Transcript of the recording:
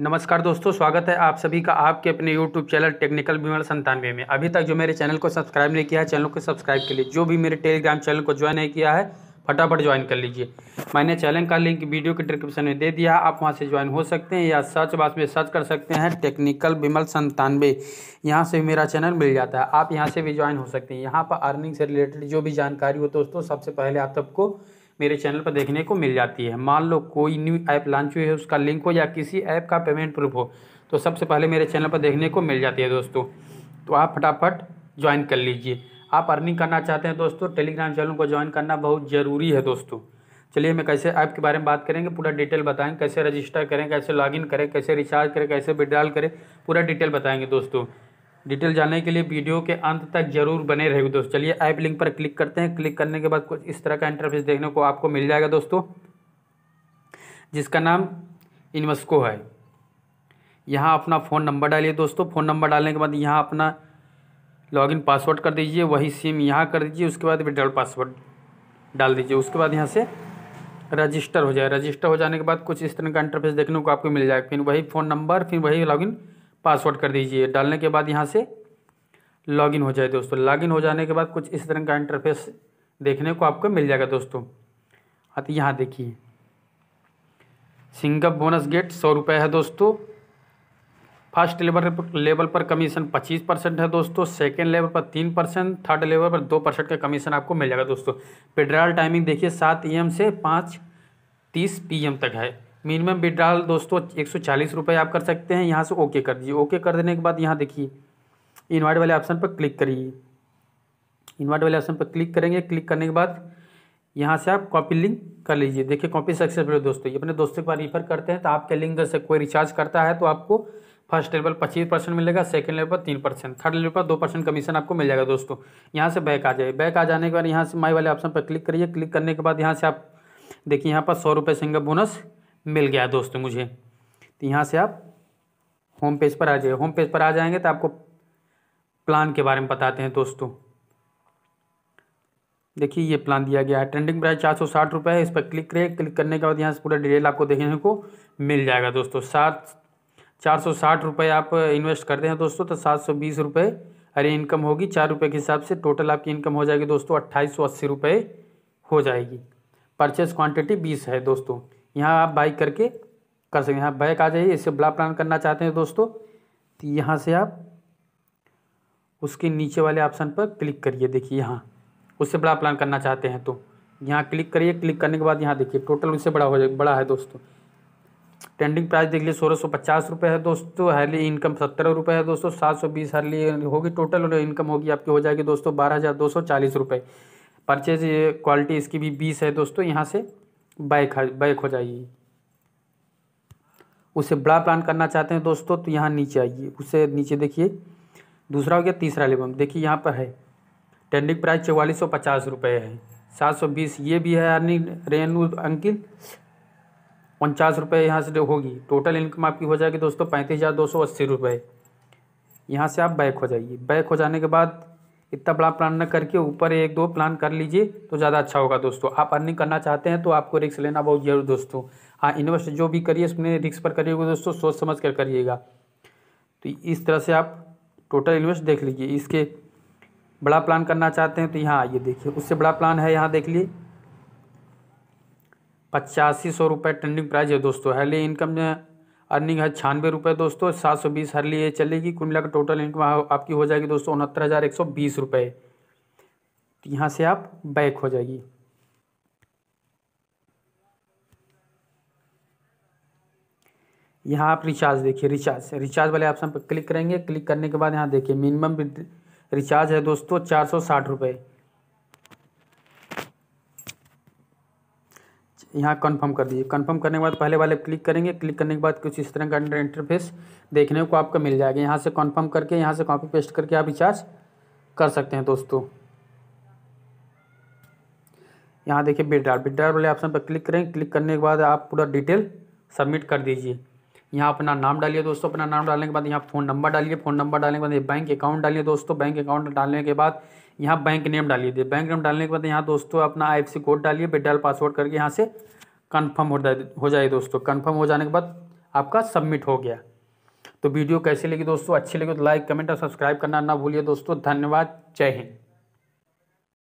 नमस्कार दोस्तों स्वागत है आप सभी का आपके अपने YouTube चैनल टेक्निकल विमल संतानवे में अभी तक जो मेरे चैनल को सब्सक्राइब नहीं किया है चैनल को सब्सक्राइब के लिए जो भी मेरे टेलीग्राम चैनल को ज्वाइन नहीं किया है फटाफट ज्वाइन कर लीजिए मैंने चैनल का लिंक वीडियो के डिस्क्रिप्शन में दे दिया आप वहाँ से ज्वाइन हो सकते हैं या सर्च बास में सर्च कर सकते हैं टेक्निकल विमल संतानवे यहाँ से मेरा चैनल मिल जाता है आप यहाँ से भी ज्वाइन हो सकते हैं यहाँ पर अर्निंग से रिलेटेड जो भी जानकारी हो दोस्तों सबसे पहले आप सबको मेरे चैनल पर देखने को मिल जाती है मान लो कोई न्यू ऐप लॉन्च हुई है उसका लिंक हो या किसी ऐप का पेमेंट प्रूफ हो तो सबसे पहले मेरे चैनल पर देखने को मिल जाती है दोस्तों तो आप फटाफट ज्वाइन कर लीजिए आप अर्निंग करना चाहते हैं दोस्तों टेलीग्राम चैनल को ज्वाइन करना बहुत ज़रूरी है दोस्तों चलिए मैं कैसे ऐप के बारे में बात करेंगे पूरा डिटेल बताएंगे कैसे रजिस्टर करें कैसे लॉगिन करें कैसे रिचार्ज करें कैसे विड्रॉल करें पूरा डिटेल बताएंगे दोस्तों डिटेल जानने के लिए वीडियो के अंत तक जरूर बने रहे दोस्तों चलिए ऐप लिंक पर क्लिक करते हैं क्लिक करने के बाद कुछ इस तरह का इंटरफेस देखने को आपको मिल जाएगा दोस्तों जिसका नाम इन्वेस्को है यहाँ अपना फ़ोन नंबर डालिए दोस्तों फ़ोन नंबर डालने के बाद यहाँ अपना लॉगिन पासवर्ड कर दीजिए वही सिम यहाँ कर दीजिए उसके बाद विड्रॉल पासवर्ड डाल दीजिए उसके बाद यहाँ से रजिस्टर हो जाए रजिस्टर हो जाने के बाद कुछ इस तरह का इंटरफेस देखने को आपको मिल जाएगा फिर वही फ़ोन नंबर फिर वही लॉगिन पासवर्ड कर दीजिए डालने के बाद यहाँ से लॉगिन हो जाए दोस्तों लॉगिन हो जाने के बाद कुछ इस तरह का इंटरफेस देखने को आपको मिल जाएगा दोस्तों हाँ तो यहाँ देखिए सिंगअप बोनस गेट सौ रुपये है दोस्तों फर्स्ट लेवल लेवल पर कमीशन पच्चीस परसेंट है दोस्तों सेकेंड लेवल पर तीन परसेंट थर्ड लेवल पर दो परसेंट का कमीशन आपको मिल जाएगा दोस्तों विड्रॉल टाइमिंग देखिए सात ई से पाँच तीस पी तक है मिनिमम विड्राल दोस्तों एक सौ चालीस रुपये आप कर सकते हैं यहाँ से ओके कर दीजिए ओके कर देने के बाद यहाँ देखिए इन्वाइट वाले ऑप्शन पर क्लिक करिए इन्वाइट वाले ऑप्शन पर क्लिक करेंगे क्लिक करने के बाद यहाँ से आप कॉपी लिंक कर लीजिए देखिए कॉपी सक्सेसफुल है दोस्तों ये अपने दोस्तों के पास रिफर करते हैं तो आपके लिंक से कोई रिचार्ज करता है तो आपको फर्स्ट लेवल पच्चीस परसेंट मिलेगा सेकंड लेवल पर तीन परसेंट थर्ड लेवल पर दो परसेंट कमीशन आपको मिल जाएगा दोस्तों यहाँ से बैक आ जाए बैक आ जाने के बाद यहाँ से माई वाले ऑप्शन पर क्लिक करिए क्लिक करने के बाद यहाँ से आप देखिए यहाँ पर सौ रुपये सिंगल बोनस मिल गया दोस्तों मुझे तो यहाँ से आप होम पेज पर आ जाइए होम पेज पर आ जाएंगे तो आपको प्लान के बारे में बताते हैं दोस्तों देखिए ये प्लान दिया गया है ट्रेंडिंग प्राइस चार सौ साठ रुपये है इस पर क्लिक करें क्लिक करने के बाद यहाँ से पूरा डिटेल आपको देखने को मिल जाएगा दोस्तों सात चार सौ साठ रुपये आप इन्वेस्ट करते हैं दोस्तों तो सात सौ बीस रुपये अरे इनकम होगी चार रुपये के हिसाब से टोटल आपकी इनकम हो जाएगी दोस्तों अट्ठाईस सौ अस्सी रुपये हो जाएगी परचेस क्वान्टिटी बीस है दोस्तों यहाँ आप बाइक करके कर सकते हैं यहाँ बाइक आ जाइए इससे ब्लॉक प्लान करना चाहते हैं दोस्तों तो यहाँ से आप उसके नीचे वाले ऑप्शन पर क्लिक करिए देखिए यहाँ उससे बड़ा प्लान करना चाहते हैं तो यहाँ क्लिक करिए क्लिक करने के बाद यहाँ देखिए टोटल उससे बड़ा हो जाए बड़ा है दोस्तों ट्रेंडिंग प्राइस देख लीजिए सोलह सौ पचास रुपये है दोस्तों हरली इनकम सत्तर रुपये है दोस्तों सात सौ बीस हार्ली होगी टोटल और इनकम होगी आपकी हो जाएगी दोस्तों बारह हज़ार दो सौ चालीस रुपये परचेज क्वालिटी इसकी भी बीस है दोस्तों यहाँ से बैक बैक हो जाइए उसे बड़ा प्लान करना चाहते हैं दोस्तों तो यहाँ नीचे आइए उससे नीचे देखिए दूसरा हो गया तीसरा एल्बम देखिए यहाँ पर है टेंडिंग प्राइस चौवालीस सौ पचास रुपये है सात सौ बीस ये भी है अर्निंग रेनू अंकिल उनचास रुपये यहाँ से होगी टोटल इनकम आपकी हो जाएगी दोस्तों पैंतीस हज़ार दो सौ अस्सी रुपये यहाँ से आप बैक हो जाइए बैक हो जाने के बाद इतना बड़ा प्लान न करके ऊपर एक दो प्लान कर लीजिए तो ज़्यादा अच्छा होगा दोस्तों आप अर्निंग करना चाहते हैं तो आपको रिक्स लेना बहुत जरूर दोस्तों हाँ इन्वेस्ट जो भी करिए उसमें रिक्स पर करिएगा दोस्तों सोच समझ कर करिएगा तो इस तरह से आप टोटल इन्वेस्ट देख लीजिए इसके बड़ा प्लान करना चाहते हैं तो यहाँ आइए देखिए उससे बड़ा प्लान है यहाँ देख लिए पचासी सौ रुपये ट्रेंडिंग प्राइस है दोस्तों हाईली इनकम अर्निंग है छियानवे रुपये दोस्तों सात सौ बीस हर लिए चलेगी कुल मिलाकर टोटल इनकम आपकी हो जाएगी दोस्तों उनहत्तर हज़ार एक सौ बीस रुपये तो यहाँ से आप बैक हो जाएगी यहाँ आप रिचार्ज देखिए रिचार्ज रिचार्ज वाले ऑप्शन पर क्लिक करेंगे क्लिक करने के बाद यहाँ देखिए मिनिमम रिचार्ज है दोस्तों चार सौ साठ रुपये यहाँ कंफर्म कर दीजिए कंफर्म करने के बाद पहले वाले क्लिक करेंगे क्लिक करने के बाद कुछ इस तरह का इंटरफेस देखने को आपका मिल जाएगा यहाँ से कंफर्म करके यहाँ से कॉपी पेस्ट करके आप रिचार्ज कर सकते हैं दोस्तों यहाँ देखिए बिड्रा बिड्रा वाले ऑप्शन पर क्लिक करें क्लिक करने के बाद आप पूरा डिटेल सबमिट कर दीजिए यहाँ अपना नाम डालिए दोस्तों अपना नाम डालने के बाद यहाँ फ़ोन नंबर डालिए फ़ोन नंबर डालने के बाद बैंक अकाउंट डालिए दोस्तों बैंक अकाउंट डालने के बाद यहाँ बैंक नेम डालिए बैंक नेम डालने के बाद यहाँ दोस्तों अपना आई कोड डालिए बेडल पासवर्ड करके यहाँ से कन्फर्म हो जाए हो जाए दोस्तों कन्फर्म हो जाने के बाद आपका सबमिट हो गया तो वीडियो कैसे लगी दोस्तों अच्छी लगी तो लाइक कमेंट और सब्सक्राइब करना ना भूलिए दोस्तों धन्यवाद जय हिंद